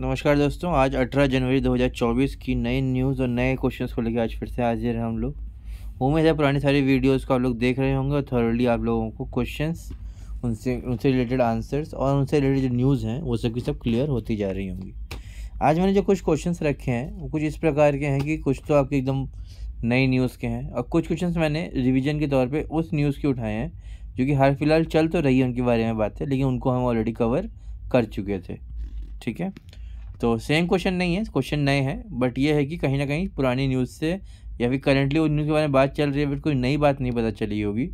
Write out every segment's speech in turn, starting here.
नमस्कार दोस्तों आज 18 जनवरी 2024 की नई न्यूज़ और नए क्वेश्चंस को लेकर आज फिर से हाजिर हैं हम लोग उम्मीद है पुरानी सारी वीडियोस को आप लोग देख रहे होंगे और थर्डली आप लोगों को क्वेश्चंस उनसे उनसे रिलेटेड आंसर्स और उनसे रिलेटेड न्यूज़ हैं वो सब की सब क्लियर होती जा रही होंगी आज मैंने जो कुछ क्वेश्चन रखे हैं वो कुछ इस प्रकार के हैं कि कुछ तो आपके एकदम नई न्यूज़ के हैं और कुछ क्वेश्चन मैंने रिविज़न के तौर पर उस न्यूज़ के उठाए हैं जो कि हाल फिलहाल चल तो रही है उनके बारे में बात है लेकिन उनको हम ऑलरेडी कवर कर चुके थे ठीक है तो सेम क्वेश्चन नहीं है क्वेश्चन नए हैं बट ये है कि कहीं ना कहीं पुरानी न्यूज़ से या फिर करेंटली उन न्यूज़ के बारे में बात चल रही है बट कोई नई बात नहीं पता चली होगी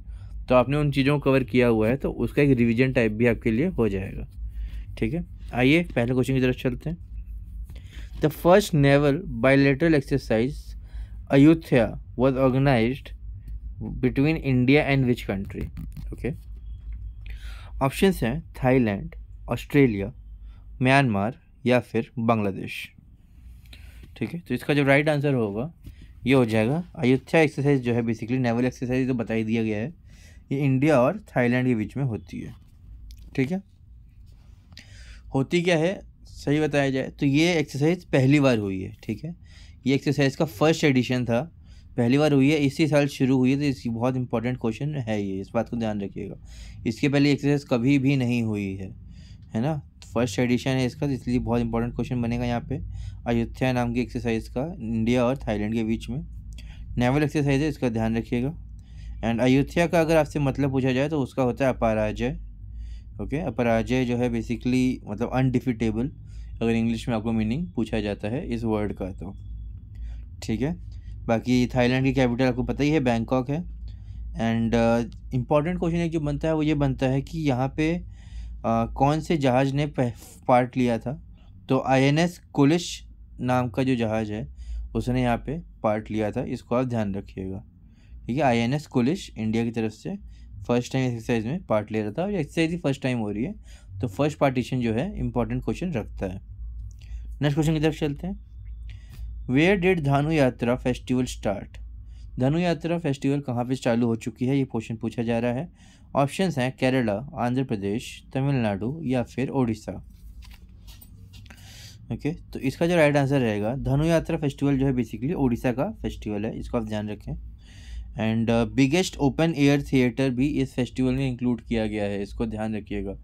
तो आपने उन चीज़ों को कवर किया हुआ है तो उसका एक रिविजन टाइप भी आपके लिए हो जाएगा ठीक है आइए पहले क्वेश्चन की तरफ चलते हैं the first naval bilateral exercise Ayodhya was organise between India and which country okay options हैं थाईलैंड ऑस्ट्रेलिया म्यांमार या फिर बांग्लादेश ठीक है तो इसका जो राइट आंसर होगा ये हो जाएगा अयोध्या एक्सरसाइज जो है बेसिकली नेवल एक्सरसाइज तो बताई दिया गया है ये इंडिया और थाईलैंड के बीच में होती है ठीक है होती क्या है सही बताया जाए तो ये एक्सरसाइज पहली बार हुई है ठीक है ये एक्सरसाइज का फर्स्ट एडिशन था पहली बार हुई है इसी साल शुरू हुई है तो इसकी बहुत इंपॉर्टेंट क्वेश्चन है ये इस बात को ध्यान रखिएगा इसके पहले एक्सरसाइज कभी भी नहीं हुई है है ना फर्स्ट एडिशन है इसका इसलिए बहुत इंपॉर्टेंट क्वेश्चन बनेगा यहाँ पे अयोध्या नाम की एक्सरसाइज का इंडिया और थाईलैंड के बीच में नेवल एक्सरसाइज है इसका ध्यान रखिएगा एंड अयोध्या का अगर आपसे मतलब पूछा जाए तो उसका होता है अपराजय ओके अपराजय जो है बेसिकली मतलब अनडिफिटेबल अगर इंग्लिश में आपको मीनिंग पूछा जाता है इस वर्ड का तो ठीक है बाकी थाईलैंड की कैपिटल आपको पता ही है बैंकॉक है एंड इम्पॉर्टेंट क्वेश्चन एक जो बनता है वो ये बनता है कि यहाँ पे आ, कौन से जहाज़ ने पार्ट लिया था तो आईएनएस कुलिश नाम का जो जहाज़ है उसने यहाँ पे पार्ट लिया था इसको आप ध्यान रखिएगा ठीक है आईएनएस कुलिश इंडिया की तरफ से फर्स्ट टाइम एक्सरसाइज में पार्ट ले रहा था और एक्सरसाइज ही फर्स्ट टाइम हो रही है तो फर्स्ट पार्टीशन जो है इंपॉर्टेंट क्वेश्चन रखता है नेक्स्ट क्वेश्चन की तरफ चलते हैं वेयर डिड धानु यात्रा फेस्टिवल स्टार्ट धनु यात्रा फेस्टिवल कहाँ पे चालू हो चुकी है ये क्वेश्चन पूछा जा रहा है ऑप्शंस हैं केरला आंध्र प्रदेश तमिलनाडु या फिर उड़ीसा ओके okay, तो इसका जो राइट आंसर रहेगा धनु यात्रा फेस्टिवल जो है बेसिकली उड़ीसा का फेस्टिवल है इसको आप ध्यान रखें and biggest open air theatre भी इस फेस्टिवल में इंक्लूड किया गया है इसको ध्यान रखिएगा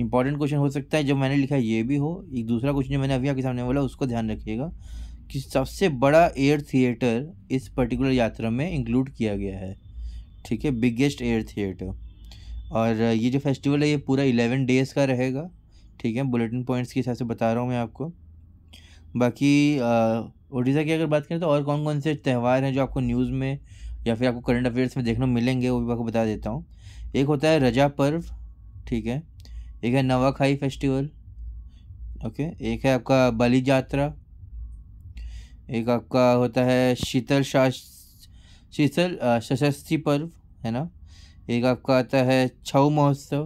इंपॉर्टेंट क्वेश्चन हो सकता है जो मैंने लिखा ये भी हो एक दूसरा क्वेश्चन जो मैंने अभी आपके सामने बोला उसको ध्यान रखिएगा कि सबसे बड़ा एयर थिएटर इस पर्टिकुलर यात्रा में इंक्लूड किया गया है ठीक है बिगेस्ट एयर थिएटर और ये जो फेस्टिवल है ये पूरा इलेवन डेज़ का रहेगा ठीक है बुलेटिन पॉइंट्स के हिसाब से बता रहा हूँ मैं आपको बाकी उड़ीसा की अगर बात करें तो और कौन कौन से त्यौहार हैं जो आपको न्यूज़ में या फिर आपको करंट अफेयर्स में देखने मिलेंगे वो भी आपको बता देता हूँ एक होता है रजा पर्व ठीक है एक है नवाखाई फेस्टिवल ओके एक है आपका बलि यात्रा एक आपका होता है शीतल शास शीतल सशस्त्री पर्व है ना एक आपका आता है छऊ महोत्सव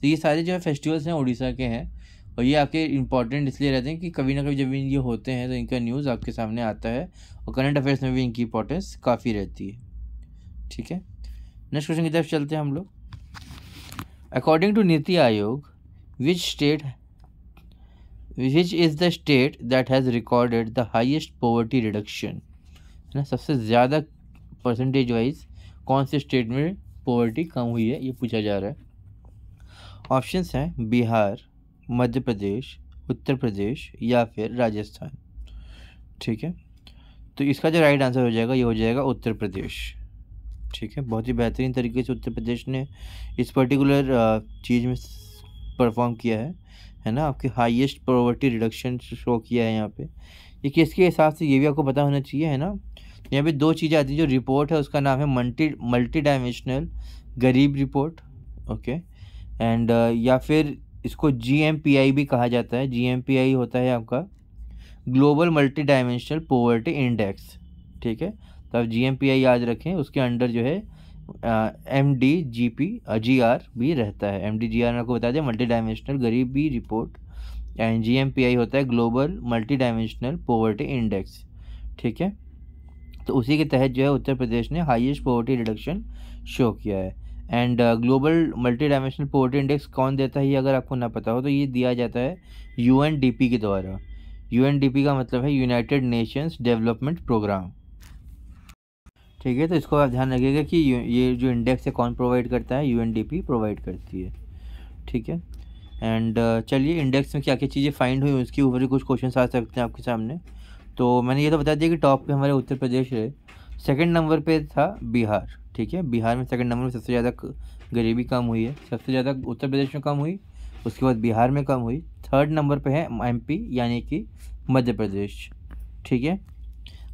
तो ये सारे जो है फेस्टिवल्स हैं उड़ीसा के हैं और ये आपके इंपॉर्टेंट इसलिए रहते हैं कि कभी ना कभी जब ये होते हैं तो इनका न्यूज़ आपके सामने आता है और करंट अफेयर्स में भी इनकी इंपॉर्टेंस काफ़ी रहती है ठीक है नेक्स्ट क्वेश्चन की तरफ चलते हैं हम लोग according to Niti Aayog which state which is the state that has recorded the highest poverty reduction है ना सबसे ज़्यादा परसेंटेज वाइज कौन से स्टेट में पॉवर्टी कम हुई है ये पूछा जा रहा है ऑप्शन हैं बिहार मध्य प्रदेश उत्तर प्रदेश या फिर राजस्थान ठीक है तो इसका जो राइट आंसर हो जाएगा ये हो जाएगा उत्तर प्रदेश ठीक है बहुत ही बेहतरीन तरीके से उत्तर प्रदेश ने इस पर्टिकुलर चीज़ में परफॉर्म किया है है ना आपके हाईएस्ट पॉवर्टी रिडक्शन शो किया है यहाँ पे ये किसके हिसाब से ये भी आपको पता होना चाहिए है ना यहाँ पे दो चीज़ें आती हैं जो रिपोर्ट है उसका नाम है मल्टी मल्टी डायमेंशनल गरीब रिपोर्ट ओके एंड या फिर इसको जी भी कहा जाता है जी होता है आपका global multi dimensional poverty index ठीक है तो आप जी याद रखें उसके अंडर जो है M D G P G R भी रहता है एम डी जी आर आपको बता दें मल्टी डायमेंशनल गरीबी report and G M P I होता है global multi dimensional poverty index ठीक है तो उसी के तहत जो है उत्तर प्रदेश ने हाईएस्ट पॉवर्टी रिडक्शन शो किया है and global multi dimensional poverty index कौन देता है ये अगर आपको ना पता हो तो ये दिया जाता है यू के द्वारा यू का मतलब है यूनाइटेड नेशंस डेवलपमेंट प्रोग्राम ठीक है तो इसको आप ध्यान रखिएगा कि ये जो इंडेक्स है कौन प्रोवाइड करता है यू प्रोवाइड करती है ठीक है एंड uh, चलिए इंडेक्स में क्या क्या चीज़ें फाइंड हुई उसके ऊपर ही कुछ क्वेश्चन आ सकते हैं आपके सामने तो मैंने ये तो बता दिया कि टॉप पे हमारे उत्तर प्रदेश है सेकंड नंबर पे था बिहार ठीक है बिहार में सेकंड नंबर में सबसे ज़्यादा गरीबी कम हुई है सबसे ज़्यादा उत्तर प्रदेश में कम हुई उसके बाद बिहार में कम हुई थर्ड नंबर पे है एमपी यानी कि मध्य प्रदेश ठीक है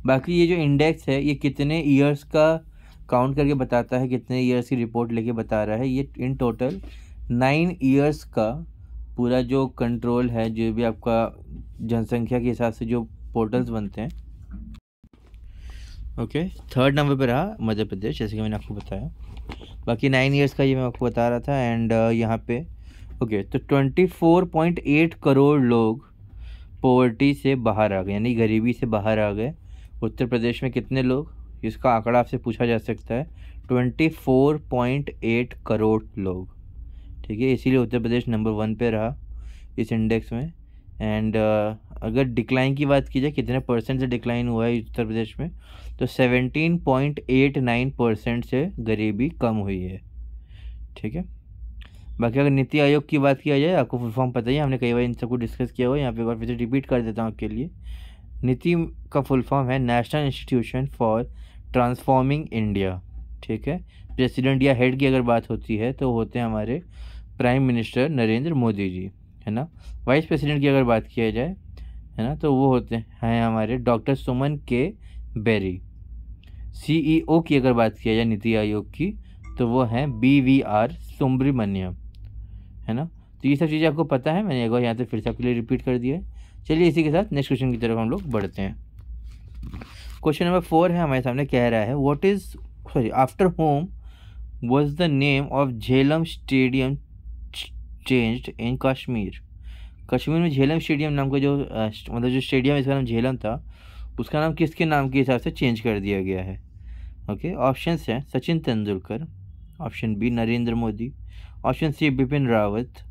बाकी ये जो इंडेक्स है ये कितने ईयर्स का काउंट करके बताता है कितने ईयर्स की रिपोर्ट लेके बता रहा है ये इन टोटल नाइन ईयर्स का पूरा जो कंट्रोल है जो भी आपका जनसंख्या के हिसाब से जो पोर्टल्स बनते हैं ओके थर्ड नंबर पे रहा मध्य प्रदेश जैसे कि मैंने आपको बताया बाकी नाइन इयर्स का ये मैं आपको बता रहा था एंड uh, यहाँ पे ओके okay, तो twenty four point eight crore लोग पॉवर्टी से बाहर आ गए यानी गरीबी से बाहर आ गए उत्तर प्रदेश में कितने लोग इसका आंकड़ा आपसे पूछा जा सकता है twenty four point eight crore लोग ठीक है इसीलिए उत्तर प्रदेश नंबर वन पे रहा इस इंडेक्स में एंड uh, अगर डिक्लाइन की बात की जाए कितने परसेंट से डिक्लाइन हुआ है उत्तर प्रदेश में तो seventeen point eight nine percent से गरीबी कम हुई है ठीक है बाकी अगर नीति आयोग की बात किया जाए आपको फुल फॉर्म पता ही हमने कई बार इन सबको डिस्कस किया हुआ यहाँ पे एक बार फिर से रिपीट कर देता हूँ आपके लिए नीति का फुल फॉर्म है national institution for transforming India ठीक है प्रेसिडेंट या हेड की अगर बात होती है तो होते हैं हमारे प्राइम मिनिस्टर नरेंद्र मोदी जी है ना वाइस प्रेसिडेंट की अगर बात किया जाए है ना तो वो होते हैं हमारे डॉक्टर सुमन के बेरी सीईओ की अगर बात किया जाए नीति आयोग की तो वो हैं बी वी आर सुब्रमण्यम है ना तो ये सब चीज़ें आपको पता है मैंने एक बार यहाँ से फिर से आपके लिए रिपीट कर दिया है चलिए इसी के साथ नेक्स्ट क्वेश्चन की तरफ हम लोग बढ़ते हैं क्वेश्चन नंबर फोर है हमारे सामने कह रहा है what is sorry after whom was the name of Jhelum stadium changed in Kashmir Kashmir में झेलम स्टेडियम नाम का जो मतलब जो स्टेडियम इसका नाम झेलम था उसका नाम किसके नाम के हिसाब से चेंज कर दिया गया है ओके ऑप्शन हैं Sachin Tendulkar option B Narendra Modi option C Bipin Rawat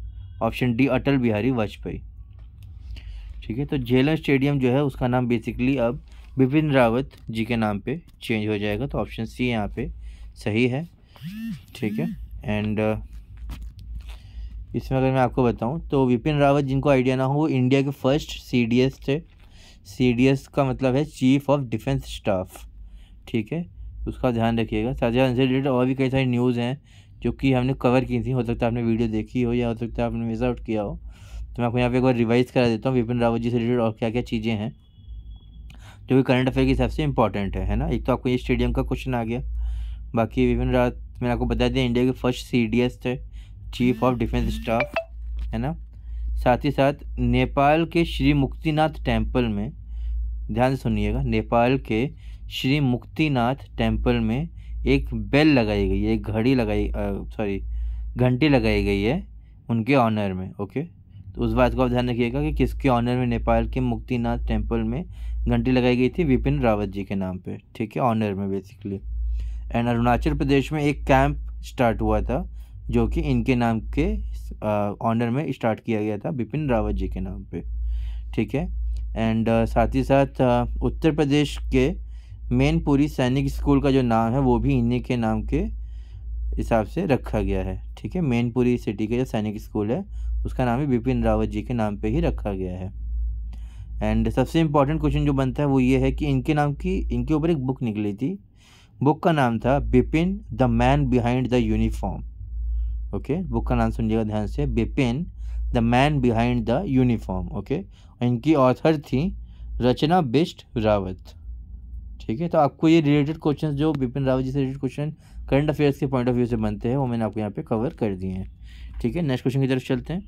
option D Atal Bihari Vajpayee ठीक है तो झेलम स्टेडियम जो है उसका नाम बेसिकली अब बिपिन रावत जी के नाम पे चेंज हो जाएगा तो ऑप्शन सी यहाँ पे सही है ठीक है एंड इसमें अगर मैं आपको बताऊं तो विपिन रावत जिनको आइडिया ना हो वो इंडिया के फर्स्ट सी थे सी का मतलब है चीफ ऑफ डिफेंस स्टाफ ठीक है उसका ध्यान रखिएगा साथ ही साथ रिलेटेड और भी कई सारी न्यूज़ हैं जो कि हमने कवर की थी हो सकता है आपने वीडियो देखी हो या हो सकता है आपने मिस आउट किया हो तो मैं आपको यहाँ पे एक बार रिवाइज़ करा देता हूँ विपिन रावत जी से रिलेटेड और क्या क्या चीज़ें हैं जो कि करंट अफेयर के हिसाब से इंपॉर्टेंट है है ना एक तो आपको ये स्टेडियम का क्वेश्चन आ गया बाकी विपिन रावत मैंने आपको बता दिया इंडिया के फर्स्ट सी थे चीफ ऑफ डिफेंस स्टाफ है ना साथ ही साथ नेपाल के श्री मुक्तिनाथ टेम्पल में ध्यान से सुनिएगा नेपाल के श्री मुक्तिनाथ टेम्पल में एक बेल लगाई गई है एक घड़ी लगाई सॉरी घंटी लगाई गई है उनके ऑनर में ओके तो उस बात को आप ध्यान रखिएगा कि किसके ऑनर में नेपाल के मुक्तिनाथ टेम्पल में घंटी लगाई गई थी विपिन रावत जी के नाम पे ठीक है ऑनर में बेसिकली एंड अरुणाचल प्रदेश में एक कैंप स्टार्ट हुआ था जो कि इनके नाम के ऑनर में स्टार्ट किया गया था बिपिन रावत जी के नाम पे ठीक है एंड साथ ही साथ उत्तर प्रदेश के मेनपुरी सैनिक स्कूल का जो नाम है वो भी इन्हीं के नाम के हिसाब से रखा गया है ठीक है मेनपुरी सिटी का जो सैनिक स्कूल है उसका नाम भी बिपिन रावत जी के नाम पे ही रखा गया है एंड सबसे इम्पॉर्टेंट क्वेश्चन जो बनता है वो ये है कि इनके नाम की इनके ऊपर एक बुक निकली थी बुक का नाम था Bipin the man behind the uniform okay book का नाम सुनिएगा ध्यान से Bipin the man behind the uniform okay इनकी ऑथर थी रचना बिस्ट रावत ठीक है तो आपको ये रिलेटेड क्वेश्चन जो बिपिन रावत जी से रिलेटेड क्वेश्चन करंट अफेयर्स के पॉइंट ऑफ व्यू से बनते हैं वो मैंने आपको यहाँ पे कवर कर दिए हैं ठीक है नेक्स्ट क्वेश्चन की तरफ चलते हैं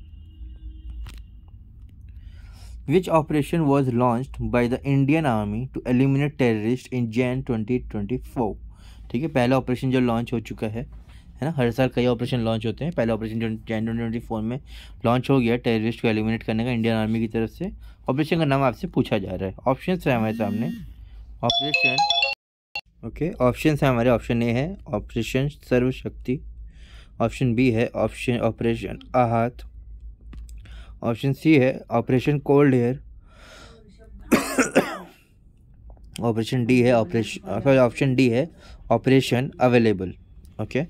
which operation was launched by the Indian Army to eliminate terrorists twenty twenty four ठीक है पहला ऑपरेशन जो लॉन्च हो चुका है है ना हर साल कई ऑपरेशन लॉन्च होते हैं पहला ऑपरेशन जनवरी ट्वेंटी फोर में लॉन्च हो गया टेररिस्ट को एलिमिनेट करने का इंडियन आर्मी की तरफ से ऑपरेशन का नाम आपसे पूछा जा रहा है ऑप्शन है हमारे सामने ऑपरेशन ओके ऑप्शन है हमारे ऑप्शन ए है ऑपरेशन सर्वशक्ति ऑप्शन बी है option operation Aahat option C है operation cold air operation D है ऑपरेशन ऑप्शन डी है ऑपरेशन अवेलेबल ओके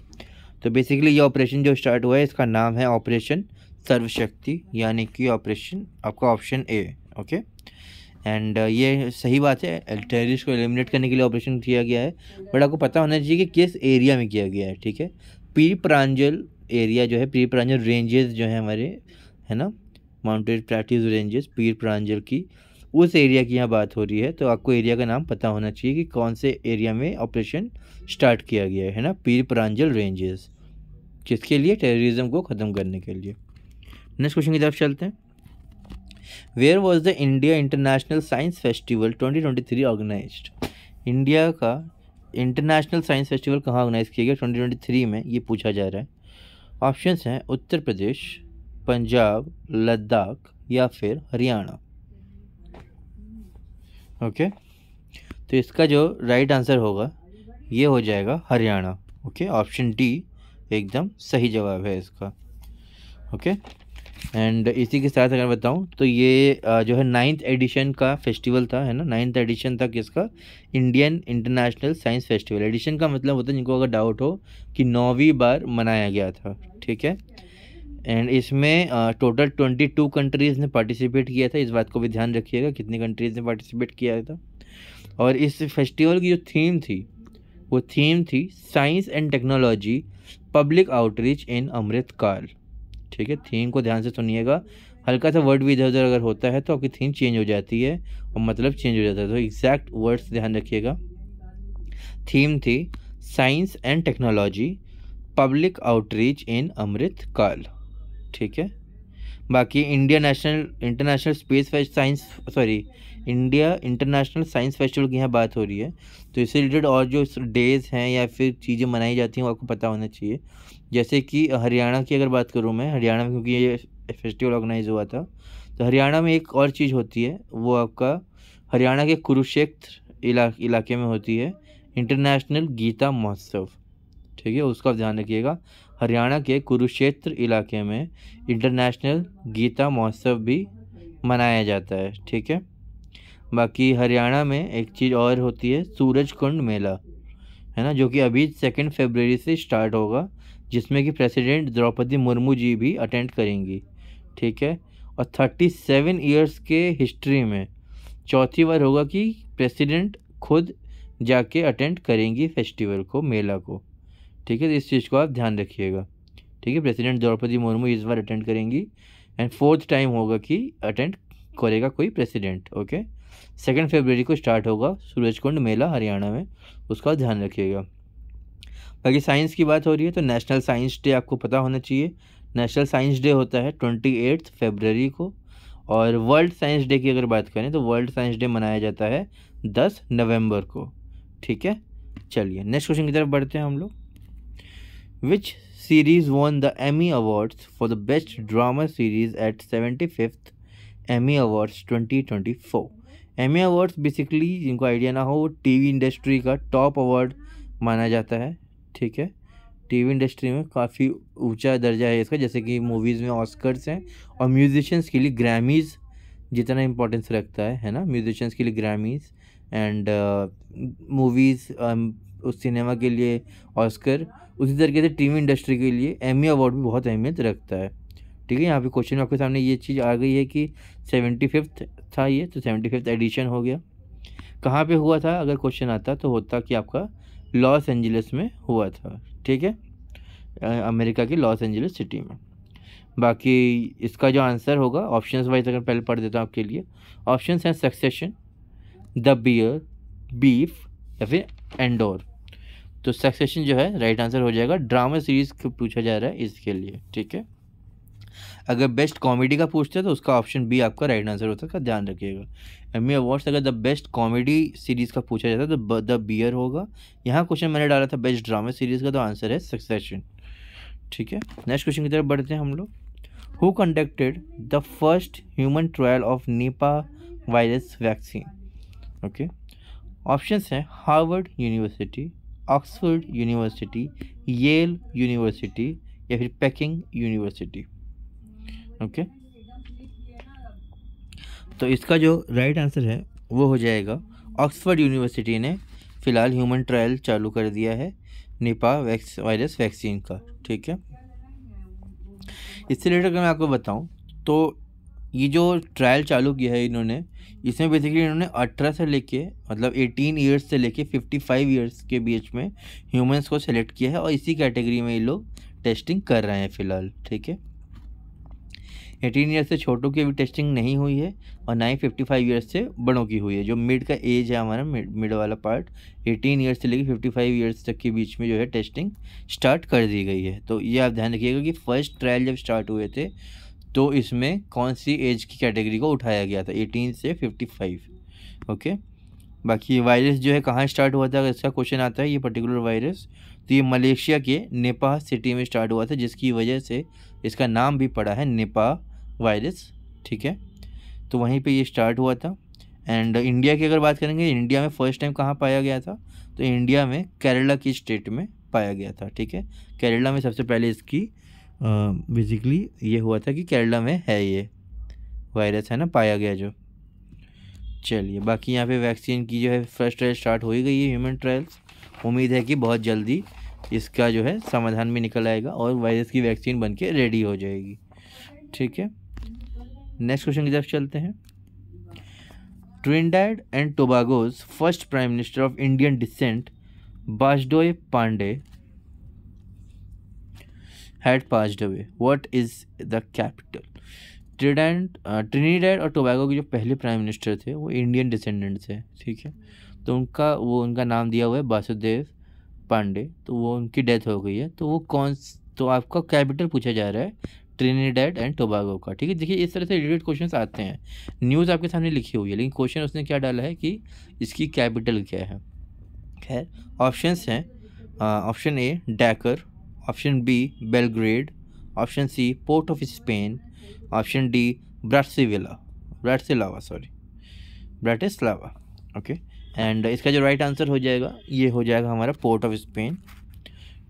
तो बेसिकली ये ऑपरेशन जो स्टार्ट हुआ है इसका नाम है ऑपरेशन सर्वशक्ति यानी कि ऑपरेशन आपका ऑप्शन ए ओके एंड ये सही बात है टेररिस्ट को एलिमिनेट करने के लिए ऑपरेशन किया गया है बट आपको पता होना चाहिए कि किस एरिया में किया गया है ठीक है पी प्रांजल एरिया जो है पीर प्रांजल रेंजेस जो है हमारे है ना माउंटेन प्रैक्टिस रेंजेस पीर प्रांजल की उस एरिया की यहाँ बात हो रही है तो आपको एरिया का नाम पता होना चाहिए कि कौन से एरिया में ऑपरेशन स्टार्ट किया गया है ना पीर प्रांजल रेंजेस जिसके लिए टेररिज्म को ख़त्म करने के लिए नेक्स्ट क्वेश्चन की तरफ चलते हैं where was the India international science festival twenty twenty three organise India का इंटरनेशनल साइंस फेस्टिवल कहाँ ऑर्गेनाइज किया गया ट्वेंटी ट्वेंटी थ्री में ये पूछा जा रहा है ऑप्शन हैं उत्तर प्रदेश पंजाब लद्दाख या फिर हरियाणा ओके तो इसका जो राइट आंसर होगा ये हो जाएगा हरियाणा ओके ऑप्शन डी एकदम सही जवाब है इसका ओके एंड इसी के साथ अगर बताऊं तो ये जो है नाइन्थ एडिशन का फेस्टिवल था है ना नाइन्थ एडिशन था किसका Indian international science festival edition का मतलब होता है जिनको अगर डाउट हो कि नौवीं बार मनाया गया था ठीक है एंड इसमें टोटल ट्वेंटी टू कंट्रीज़ ने पार्टिसिपेट किया था इस बात को भी ध्यान रखिएगा कितनी कंट्रीज़ ने पार्टिसिपेट किया था और इस फेस्टिवल की जो थीम थी वो थीम थी science and technology public outreach in Amrit Kaal ठीक है थीम को ध्यान से सुनिएगा हल्का सा वर्ड भी इधर उधर अगर होता है तो आपकी थीम चेंज हो जाती है और मतलब चेंज हो जाता है तो एग्जैक्ट वर्ड्स ध्यान रखिएगा थीम थी science and technology public outreach in Amrit Kaal ठीक है बाकी India national international space science sorry India international science festival की यहाँ बात हो रही है तो इससे रिलेटेड और जो डेज़ हैं या फिर चीज़ें मनाई जाती हैं वो आपको पता होना चाहिए जैसे कि हरियाणा की अगर बात करूँ मैं हरियाणा में क्योंकि ये फेस्टिवल ऑर्गेनाइज हुआ था तो हरियाणा में एक और चीज़ होती है वो आपका हरियाणा के कुरुक्षेत्र इला, इलाके में होती है इंटरनेशनल गीता महोत्सव ठीक है उसका ध्यान रखिएगा हरियाणा के कुरुक्षेत्र इलाके में इंटरनेशनल गीता महोत्सव भी मनाया जाता है ठीक है बाकी हरियाणा में एक चीज़ और होती है सूरज कुंड मेला है ना जो कि अभी सेकेंड फेबररी से स्टार्ट होगा जिसमें कि प्रेसिडेंट द्रौपदी मुर्मू जी भी अटेंड करेंगी ठीक है और थर्टी सेवन ईयर्स के हिस्ट्री में चौथी बार होगा कि प्रेसिडेंट खुद जाके अटेंड करेंगी फेस्टिवल को मेला को ठीक है तो इस चीज़ को आप ध्यान रखिएगा ठीक है प्रेसिडेंट द्रौपदी मुर्मू इस बार अटेंड करेंगी एंड फोर्थ टाइम होगा कि अटेंड करेगा कोई प्रेसिडेंट ओके सेकेंड फेबररी को स्टार्ट होगा सूरज कुंड मेला हरियाणा में उसका ध्यान रखिएगा बाकी साइंस की बात हो रही है तो नेशनल साइंस डे आपको पता होना चाहिए नेशनल साइंस डे होता है ट्वेंटी एट्थ फेबररी को और वर्ल्ड साइंस डे की अगर बात करें तो वर्ल्ड साइंस डे मनाया जाता है दस नवंबर को ठीक है चलिए नेक्स्ट क्वेश्चन की तरफ बढ़ते हैं हम लोग Which series won the Emmy Awards for the Best Drama Series at 75th Emmy Awards 2024? Emmy awards basically जिनको आइडिया ना हो वो टीवी इंडस्ट्री का टॉप अवार्ड माना जाता है ठीक है टीवी इंडस्ट्री में काफ़ी ऊंचा दर्जा है इसका जैसे कि मूवीज़ में ऑस्कर्स हैं और म्यूजिशंस के लिए ग्रैमीज़ जितना इम्पोर्टेंस रखता है है ना म्यूजिशंस के लिए ग्रैमीज़ एंड मूवीज़ उस सिनेमा के लिए ऑस्कर उसी तरीके से टीवी इंडस्ट्री के लिए एमी अवार्ड भी बहुत अहमियत रखता है ठीक है यहाँ पे क्वेश्चन आपके सामने ये चीज़ आ गई है कि सेवेंटी फिफ्थ था ये तो सेवेंटी फिफ्थ एडिशन हो गया कहाँ पे हुआ था अगर क्वेश्चन आता तो होता कि आपका लॉस एंजलिस में हुआ था ठीक है अमेरिका के लॉस एंजलिस सिटी में बाकी इसका जो आंसर होगा ऑप्शंस वाइज अगर पहले पढ़ देता हूँ आपके लिए ऑप्शंस हैं सक्सेशन द बियर बीफ या फिर एंडोर तो सक्सेशन जो है राइट आंसर हो जाएगा ड्रामा सीरीज पूछा जा रहा है इसके लिए ठीक है अगर बेस्ट कॉमेडी का पूछते हैं तो उसका ऑप्शन बी आपका राइट आंसर होता है ध्यान रखिएगा एमी अवार्ड्स अगर द बेस्ट कॉमेडी सीरीज़ का पूछा जाता है तो द बियर होगा यहाँ क्वेश्चन मैंने डाला था बेस्ट ड्रामा सीरीज़ का तो आंसर है सक्सेशन ठीक है नेक्स्ट क्वेश्चन की तरफ बढ़ते हैं हम लोग who conducted the first human trial of Nipah virus vaccine okay option हैं Harvard university Oxford university Yale university या फिर पैकिंग यूनिवर्सिटी ओके तो इसका जो राइट right आंसर है वो हो जाएगा ऑक्सफोर्ड यूनिवर्सिटी ने फ़िलहाल ह्यूमन ट्रायल चालू कर दिया है निपा वैक्स वायरस वैक्सीन का ठीक है इससे रिलेटेड अगर मैं आपको बताऊं तो ये जो ट्रायल चालू किया है इन्होंने इसमें बेसिकली इन्होंने 18 से लेके मतलब 18 ईयर्स से लेके 55 ईयर्स के बीच में ह्यूमंस को सेलेक्ट किया है और इसी कैटेगरी में ये लोग टेस्टिंग कर रहे हैं फिलहाल ठीक है एटीन ईयर्स से छोटों की अभी टेस्टिंग नहीं हुई है और ना ही फिफ्टी फाइव ईयर्स से बड़ों की हुई है जो मिड का एज है हमारा मिड मिड वाला पार्ट एटीन ईयर्स से लेकर फिफ्टी फाइव ईयर्स तक के बीच में जो है टेस्टिंग स्टार्ट कर दी गई है तो ये आप ध्यान रखिएगा कि फ़र्स्ट ट्रायल जब स्टार्ट हुए थे तो इसमें कौन सी एज की कैटेगरी को उठाया गया था एटीन से फिफ्टी फाइव ओके बाकी वायरस जो है कहाँ स्टार्ट हुआ था इसका क्वेश्चन आता है ये पर्टिकुलर वायरस तो ये मलेशिया के नेपा सिटी में स्टार्ट हुआ था जिसकी वजह से इसका नाम भी पड़ा है नेपा वायरस ठीक है तो वहीं पे ये स्टार्ट हुआ था एंड इंडिया की अगर बात करेंगे इंडिया में फ़र्स्ट टाइम कहाँ पाया गया था तो इंडिया में केरला की स्टेट में पाया गया था ठीक है केरला में सबसे पहले इसकी बेसिकली ये हुआ था कि केरला में है ये वायरस है ना पाया गया जो चलिए बाकी यहाँ पे वैक्सीन की जो है फर्स्ट ट्रायल स्टार्ट हो ही गई है ह्यूमन ट्रायल्स उम्मीद है कि बहुत जल्दी इसका जो है समाधान भी निकल आएगा और वायरस की वैक्सीन बन के रेडी हो जाएगी ठीक है नेक्स्ट क्वेश्चन की तरफ चलते हैं Trinidad and Tobago's first prime minister of Indian descent Basdeo Panday had passed away what is the capital trident Trinidad uh, और टोबैगो के जो पहले प्राइम मिनिस्टर थे वो इंडियन डिसेंडेंट थे ठीक है तो उनका वो उनका नाम दिया हुआ है वासुदेव पांडे तो वो उनकी डेथ हो गई है तो वो कौन तो आपका कैपिटल पूछा जा रहा है ट्रिनिडेड एंड टोबागो का ठीक है देखिए इस तरह से रिलेटेड क्वेश्चन आते हैं न्यूज़ आपके सामने लिखी हुई है लेकिन क्वेश्चन उसने क्या डाला है कि इसकी कैपिटल क्या है खैर ऑप्शन हैं option A Dakar option B Belgrade option C Port of Spain option D Brazzaville Bratislava sorry Bratislava okay and इसका जो राइट आंसर हो जाएगा ये हो जाएगा हमारा पोर्ट ऑफ स्पेन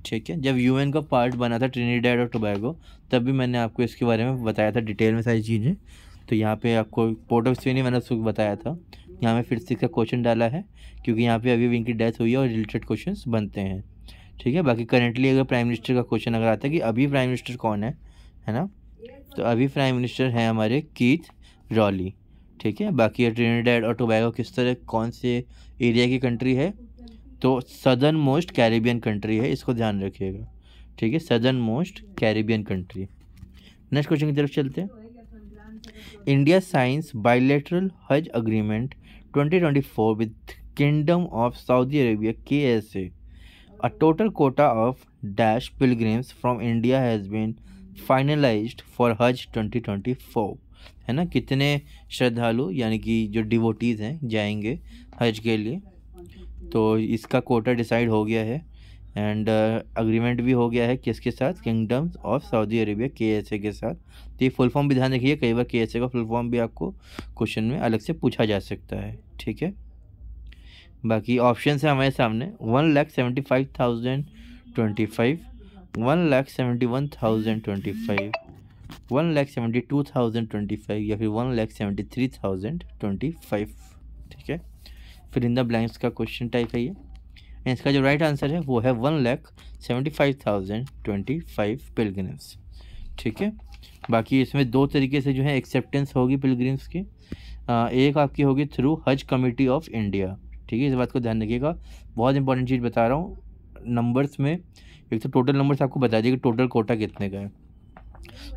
ठीक है जब यूएन का पार्ट बना था डेड और टोबैगो तब भी मैंने आपको इसके बारे में बताया था डिटेल में सारी चीज़ें तो यहाँ पे आपको पोर्ट ऑफ स्पेन ही मैंने उसको बताया था यहाँ में फिर से इसका क्वेश्चन डाला है क्योंकि यहाँ पे अभी भी इनकी डेथ हुई है और रिलेटेड क्वेश्चन बनते हैं ठीक है बाकी करेंटली अगर प्राइम मिनिस्टर का क्वेश्चन अगर आता है कि अभी प्राइम मिनिस्टर कौन है है ना तो अभी प्राइम मिनिस्टर हैं हमारे कीथ रॉली ठीक है बाकी ट्रिनिडेड और टोबैगो किस तरह कौन से एरिया की कंट्री है तो सदर्न मोस्ट कैरिबियन कंट्री है इसको ध्यान रखिएगा ठीक है southernmost Caribbean country next question की तरफ चलते हैं India signs bilateral Hajj agreement 2024 with kingdom of Saudi Arabia K S A A total quota of dash pilgrims from India has been finalized for Hajj 2024 है ना कितने श्रद्धालु यानी कि जो डिवोटीज़ हैं जाएंगे हज के लिए तो इसका कोटा डिसाइड हो गया है एंड अग्रीमेंट uh, भी हो गया है किसके साथ किंगडम्स ऑफ सऊदी अरेबिया के के साथ तो ये फुल फॉर्म भी ध्यान रखिए कई बार के का फुल फॉर्म भी आपको क्वेश्चन में अलग से पूछा जा सकता है ठीक है बाकी ऑप्शन है हमारे सामने one lakh seventy five thousand twenty five one lakh seventy one thousand twenty five one lakh seventy two thousand twenty five या फिर one lakh seventy three thousand twenty five ठीक है फिर इन द ब्लैंक्स का क्वेश्चन टाइप है ये इसका जो राइट आंसर है वो है one lakh seventy five thousand twenty five pilgrims ठीक है बाकी इसमें दो तरीके से जो है एक्सेप्टेंस होगी पिलग्रिम्स की एक आपकी होगी थ्रू हज कमेटी ऑफ इंडिया ठीक है इस बात को ध्यान रखिएगा बहुत इंपॉर्टेंट चीज़ बता रहा हूँ नंबर्स में एक तो टोटल नंबर्स आपको बता दिए कि टोटल कोटा कितने का है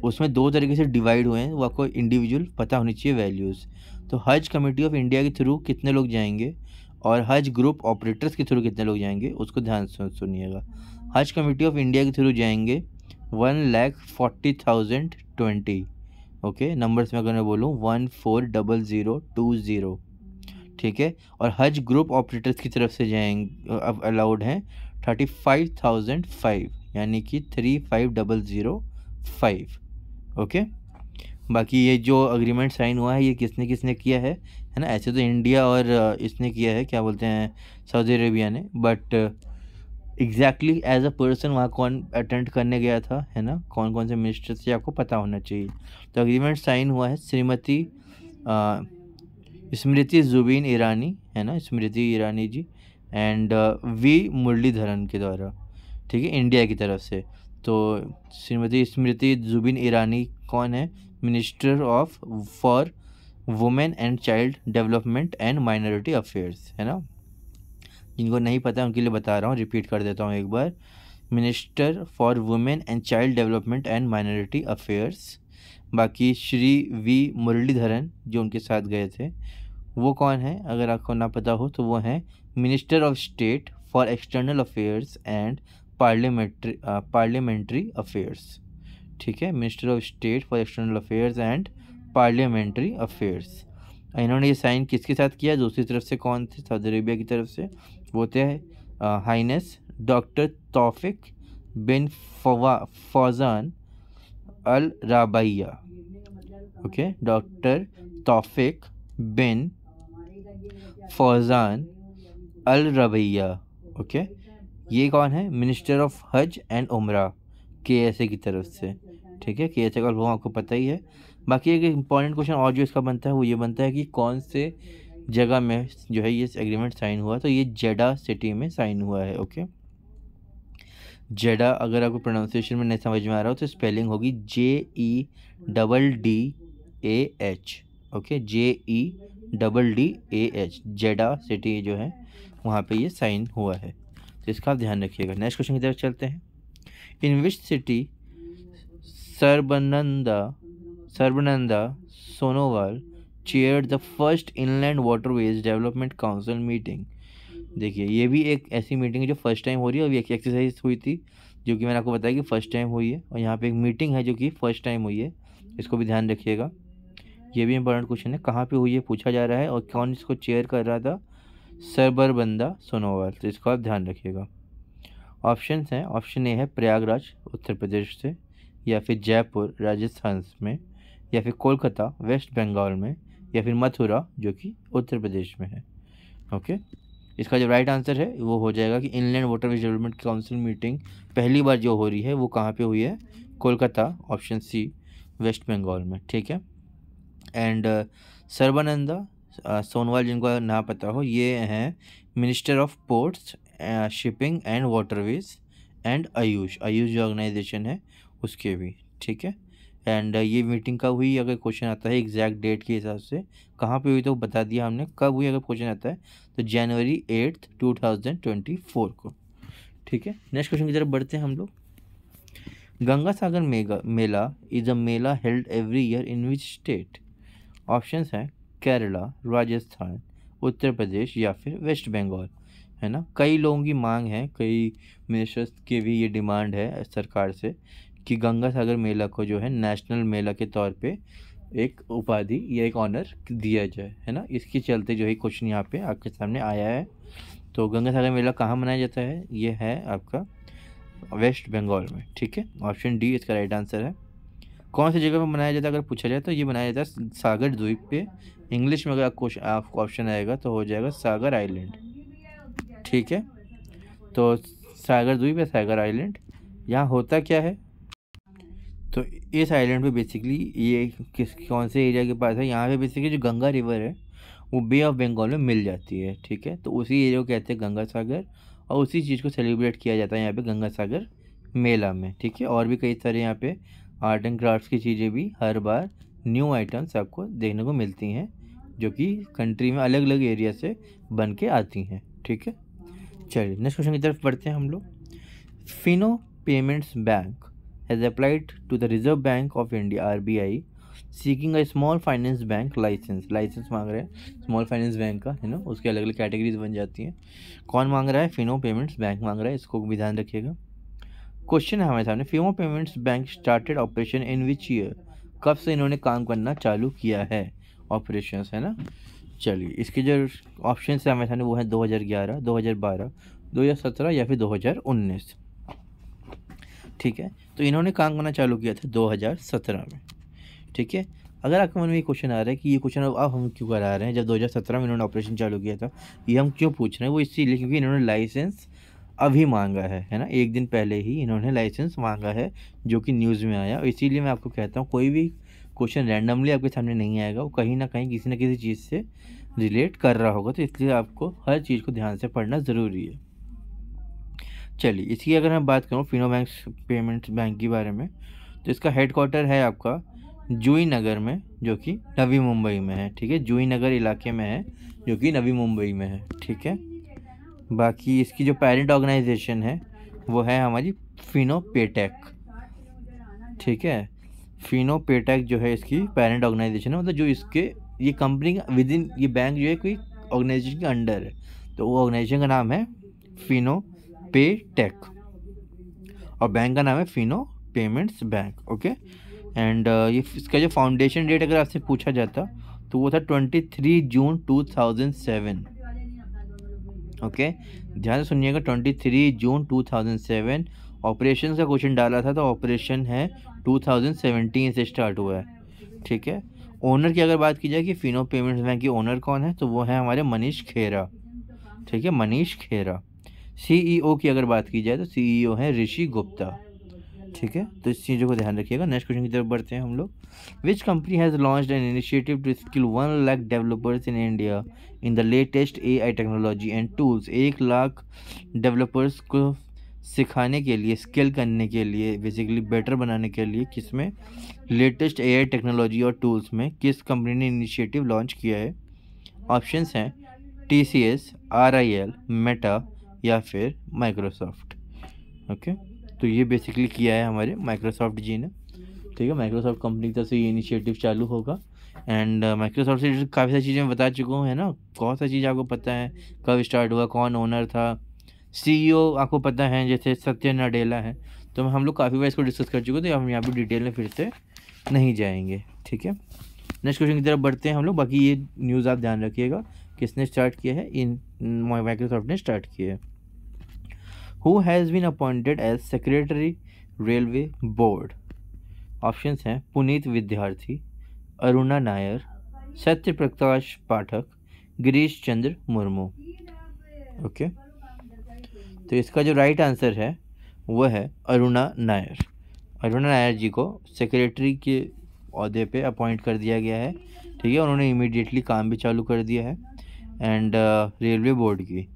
उसमें दो तरीके से डिवाइड हुए हैं वो आपको इंडिविजुअल पता होनी चाहिए वैल्यूज़ तो हज कमेटी ऑफ इंडिया के थ्रू कितने लोग जाएंगे और हज ग्रुप ऑपरेटर्स के थ्रू कितने लोग जाएंगे उसको ध्यान से सुनिएगा हज कमेटी ऑफ इंडिया के थ्रू जाएंगे one lakh forty thousand twenty okay numbers में अगर मैं बोलूँ one four double zero two zero ठीक है और हज ग्रुप ऑपरेटर्स की तरफ से जाएंगे अब अलाउड हैं थर्टी फाइव थाउजेंड फाइव यानी कि three five double zero five okay बाकी ये जो अग्रीमेंट साइन हुआ है ये किसने किसने किया है है ना ऐसे तो इंडिया और इसने किया है क्या बोलते हैं सऊदी अरेबिया ने but exactly as a person वहाँ कौन अटेंड करने गया था है ना कौन कौन से मिनिस्टर से आपको पता होना चाहिए तो अग्रीमेंट साइन हुआ है श्रीमती स्मृति जुबीन ईरानी है ना Smriti Irani ji and V uh, Muraleedharan के द्वारा ठीक है इंडिया की तरफ से तो श्रीमती स्मृति जुबीन ईरानी कौन है minister of for women and child development and minority affairs है ना जिनको नहीं पता उनके लिए बता रहा हूँ रिपीट कर देता हूँ एक बार minister for women and child development and minority affairs बाकी श्री वी मुरलीधरन जो उनके साथ गए थे वो कौन है अगर आपको ना पता हो तो वो हैं minister of state for external affairs and parliamentary parliamentary affairs ठीक है minister of state for external affairs and parliamentary affairs इन्होंने ये साइन किसके साथ किया दूसरी तरफ से कौन थे सऊदी अरेबिया की तरफ से वो थे highness doctor Tawfiq bin Fawa Fawzan Al Rabiah okay doctor Tawfiq bin Fawzan Al Rabiah okay ये कौन है मिनिस्टर ऑफ हज एंड उम्र के एस ए की तरफ से ठीक है के एस ए का वो आपको पता ही है बाकी एक इम्पॉर्टेंट क्वेश्चन और जो इसका बनता है वो ये बनता है कि कौन से जगह में जो है ये एग्रीमेंट साइन हुआ तो ये जेडा सिटी में साइन हुआ है ओके जेडा अगर आपको प्रोनाउंसिएशन में नहीं समझ में आ रहा हो तो स्पेलिंग होगी J E double D A H okay J E double D A H Jeddah city जो है वहाँ पे ये साइन हुआ है तो इसका आप ध्यान रखिएगा नेक्स्ट क्वेश्चन की तरफ चलते हैं in which city Sarbananda Sarbananda Sonowal chair the first inland waterways development council meeting देखिए ये भी एक ऐसी मीटिंग है जो फर्स्ट टाइम हो रही है और एक एक्सरसाइज हुई थी जो कि मैंने आपको बताया कि फ़र्स्ट टाइम हुई है और यहाँ पे एक मीटिंग है जो कि फ़र्स्ट टाइम हुई है इसको भी ध्यान रखिएगा ये भी इंपॉर्टेंट क्वेश्चन है कहाँ पे हुई है पूछा जा रहा है और कौन इसको चेयर कर रहा था सरबर बंदा सोनोवाल तो इसको आप ध्यान रखिएगा ऑप्शन हैं ऑप्शन ए है प्रयागराज उत्तर प्रदेश से या फिर जयपुर राजस्थान में या फिर कोलकाता वेस्ट बंगाल में या फिर मथुरा जो कि उत्तर प्रदेश में है ओके इसका जो राइट आंसर है वो हो जाएगा कि inland water development council meeting पहली बार जो हो रही है वो कहाँ पे हुई है कोलकाता ऑप्शन सी वेस्ट बंगाल में ठीक है एंड सर्बानंदा सोनवाल जिनको ना पता हो ये हैं minister of ports shipping and waterways and AYUSH AYUSH जो ऑर्गेनाइजेशन है उसके भी ठीक है एंड ये मीटिंग कब हुई अगर क्वेश्चन आता है एग्जैक्ट डेट के हिसाब से कहाँ पे हुई तो बता दिया हमने कब हुई अगर क्वेश्चन आता है तो January eighth two thousand twenty four को ठीक है नेक्स्ट क्वेश्चन की तरफ बढ़ते हैं हम लोग Ganga Sagar mega mela is a mela held every year in which state options हैं केरला राजस्थान उत्तर प्रदेश या फिर वेस्ट बंगाल है ना कई लोगों की मांग है कई मिनिस्टर्स के भी ये डिमांड है सरकार से कि गंगा सागर मेला को जो है नेशनल मेला के तौर पे एक उपाधि या एक ऑनर दिया जाए है ना इसके चलते जो है क्वेश्चन यहाँ पे आपके सामने आया है तो गंगा सागर मेला कहाँ मनाया जाता है ये है आपका वेस्ट बंगाल में ठीक है ऑप्शन डी इसका राइट आंसर है कौन सी जगह पर मनाया जाता है अगर पूछा जाए तो ये मनाया जाता है सागर द्वीप पे इंग्लिश में अगर क्वेश्चन आपको ऑप्शन आएगा तो हो जाएगा सागर आइलैंड ठीक है तो सागर द्वीप या सागर आइलैंड यहाँ होता क्या है तो इस आइलैंड पे बेसिकली ये किस कौन से एरिया के पास है यहाँ पे बेसिकली जो गंगा रिवर है वो बे ऑफ बंगाल में मिल जाती है ठीक है तो उसी एरिया को कहते हैं गंगा सागर और उसी चीज़ को सेलिब्रेट किया जाता है यहाँ पर गंगा सागर मेला में ठीक है और भी कई सारे यहाँ पे आर्ट एंड क्राफ्ट्स की चीज़ें भी हर बार न्यू आइटम्स आपको देखने को मिलती हैं जो कि कंट्री में अलग अलग एरिया से बन के आती हैं ठीक है चलिए नेक्स्ट क्वेश्चन की तरफ बढ़ते हैं हम लोग Fino payments bank has applied to the reserve bank of India R B I seeking a small finance bank licence licence मांग रहे हैं स्मॉल फाइनेंस बैंक का है ना उसके अलग अलग कैटेगरीज बन जाती हैं कौन मांग रहा है फिनो पेमेंट्स बैंक मांग रहा है इसको भी ध्यान रखिएगा क्वेश्चन है हमारे सामने Fino payments bank started operation in which year कब से इन्होंने काम करना चालू किया है ऑपरेशन है ना चलिए इसके जो ऑप्शन है हमारे सामने वो है 2011, 2012, 2017 या फिर 2019 ठीक है तो इन्होंने काम करना चालू किया था 2017 में ठीक है अगर आपके मन में ये क्वेश्चन आ रहा है कि ये क्वेश्चन अब हम क्यों करा रहे हैं जब 2017 में इन्होंने ऑपरेशन चालू किया था ये हम क्यों पूछ रहे हैं वो इसीलिए क्योंकि इन्होंने लाइसेंस अभी मांगा है है ना एक दिन पहले ही इन्होंने लाइसेंस मांगा है जो कि न्यूज़ में आया इसीलिए मैं आपको कहता हूँ कोई भी क्वेश्चन रैंडमली आपके सामने नहीं आएगा वो कहीं ना कहीं किसी ना किसी चीज़ से रिलेट कर रहा होगा तो इसलिए आपको हर चीज़ को ध्यान से पढ़ना ज़रूरी है चलिए इसकी अगर मैं बात करूँ फिनो बैंक पेमेंट्स बैंक के बारे में तो इसका हेडकोार्टर है आपका जूई नगर में जो कि नवी मुंबई में है ठीक है जूई नगर इलाके में है जो कि नवी मुंबई में है ठीक है बाकी इसकी जो पेरेंट ऑर्गेनाइजेशन है वो है हमारी फिनो पेटेक ठीक है फिनो पेटेक जो है इसकी पेरेंट ऑर्गेनाइजेशन है मतलब जो इसके ये कंपनी का विद इन ये बैंक जो है कोई ऑर्गेनाइजेशन के अंडर है तो वो ऑर्गेनाइजेशन का नाम है फिनो पेटेक और बैंक का नाम है Fino payments bank okay and ये इसका जो फाउंडेशन डेट अगर आपसे पूछा जाता तो वो था twenty three June two thousand seven okay ध्यान से सुनिएगा twenty three June two thousand seven operation का क्वेश्चन डाला था तो ऑपरेशन है टू थाउजेंड सेवेंटीन से स्टार्ट हुआ है ठीक है ओनर की अगर बात की जाए कि फिनो पेमेंट्स बैंक की ओनर कौन है तो वो है हमारे मनीष खेरा ठीक है मनीष खेरा सीईओ e की अगर बात की जाए तो सीईओ e है ऋषि गुप्ता ठीक है तो इस चीज़ों को ध्यान रखिएगा नेक्स्ट क्वेश्चन की तरफ बढ़ते हैं हम लोग which company has launch an initiative to skill one lakh developers in India in the latest A I technology and tools एक लाख डेवलपर्स को सिखाने के लिए स्किल करने के लिए बेसिकली बेटर बनाने के लिए किस में लेटेस्ट ए आई टेक्नोलॉजी और टूल्स में किस कंपनी ने इनिशिएटिव लॉन्च किया है ऑप्शंस हैं T C S R I L Meta या फिर माइक्रोसॉफ्ट ओके तो ये बेसिकली किया है हमारे माइक्रोसॉफ्ट जी ने ठीक है माइक्रोसॉफ्ट कंपनी की तरफ से ये इनिशिएटिव चालू होगा एंड माइक्रोसॉफ्ट uh, से काफ़ी सारी चीज़ें बता चुका हूँ है ना कौन सा चीज़ आपको पता है कब स्टार्ट हुआ कौन ओनर था सीईओ e आपको पता है जैसे सत्य नडेला है तो हम लोग काफ़ी बार इसको डिस्कस कर चुके तो हम यहाँ पर डिटेल में फिर से नहीं जाएंगे ठीक है नेक्स्ट क्वेश्चन की तरफ बढ़ते हैं हम लोग बाकी ये न्यूज़ आप ध्यान रखिएगा किसने स्टार्ट किया है इन माइक्रोसॉफ्ट ने स्टार्ट किया है who has been appointed as secretary railway board options हैं पुनीत विद्यार्थी अरुणा नायर सत्य प्रकाश पाठक गिरीश चंद्र मुर्मू ओके तो इसका जो राइट आंसर है वह है अरुणा नायर अरुणा नायर जी को सेक्रेटरी के अहदे पे अपॉइंट कर दिया गया है ठीक है उन्होंने इमीडिएटली काम भी चालू कर दिया है एंड रेलवे बोर्ड की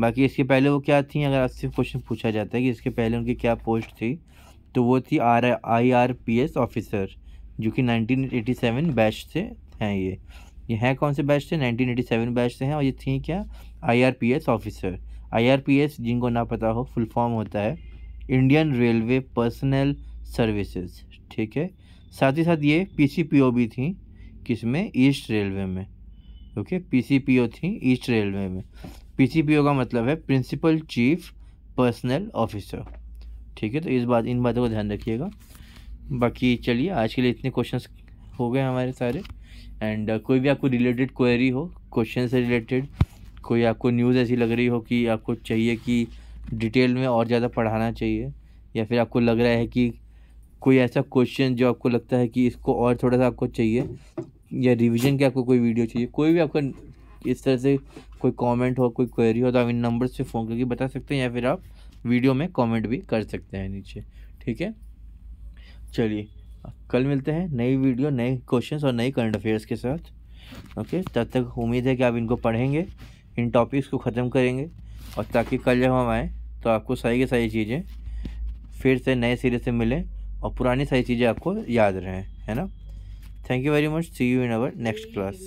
बाकी इसके पहले वो क्या थी अगर आपसे क्वेश्चन पूछा जाता है कि इसके पहले उनकी क्या पोस्ट थी तो वो थी R I R P S officer जो कि 1987 बैच से हैं ये ये हैं कौन से बैच से 1987 बैच से हैं और ये थी क्या आईआरपीएस ऑफिसर आईआरपीएस जिनको ना पता हो फुल फॉर्म होता है इंडियन रेलवे पर्सनल सर्विसेज ठीक है साथ ही साथ ये पीसीपीओ भी थी किसमें ईस्ट रेलवे में ओके पीसीपीओ थी ईस्ट रेलवे में पीसीपीओ का मतलब है प्रिंसिपल चीफ पर्सनल ऑफिसर ठीक है तो इस बात इन बातों का ध्यान रखिएगा बाकी चलिए आज के लिए इतने क्वेश्चन हो गए हमारे सारे एंड uh, कोई भी आपको रिलेटेड क्वेरी हो क्वेश्चन से रिलेटेड कोई आपको न्यूज़ ऐसी लग रही हो कि आपको चाहिए कि डिटेल में और ज़्यादा पढ़ाना चाहिए या फिर आपको लग रहा है कि कोई ऐसा क्वेश्चन जो आपको लगता है कि इसको और थोड़ा सा आपको चाहिए या रिवीजन के आपको कोई वीडियो चाहिए कोई भी आपका इस तरह से कोई कमेंट हो कोई क्वेरी हो तो आप इन नंबर से फ़ोन करके बता सकते हैं या फिर आप वीडियो में कमेंट भी कर सकते हैं नीचे ठीक है चलिए कल मिलते हैं नई वीडियो नए क्वेश्चंस और नए करंट अफेयर्स के साथ ओके तब तक उम्मीद है कि आप इनको पढ़ेंगे इन टॉपिक्स को ख़त्म करेंगे और ताकि कल जब हम आएँ तो आपको सही की सारी चीज़ें फिर से नए सिरे से मिलें और पुरानी सारी चीज़ें आपको याद रहें है ना thank you very much see you in our next class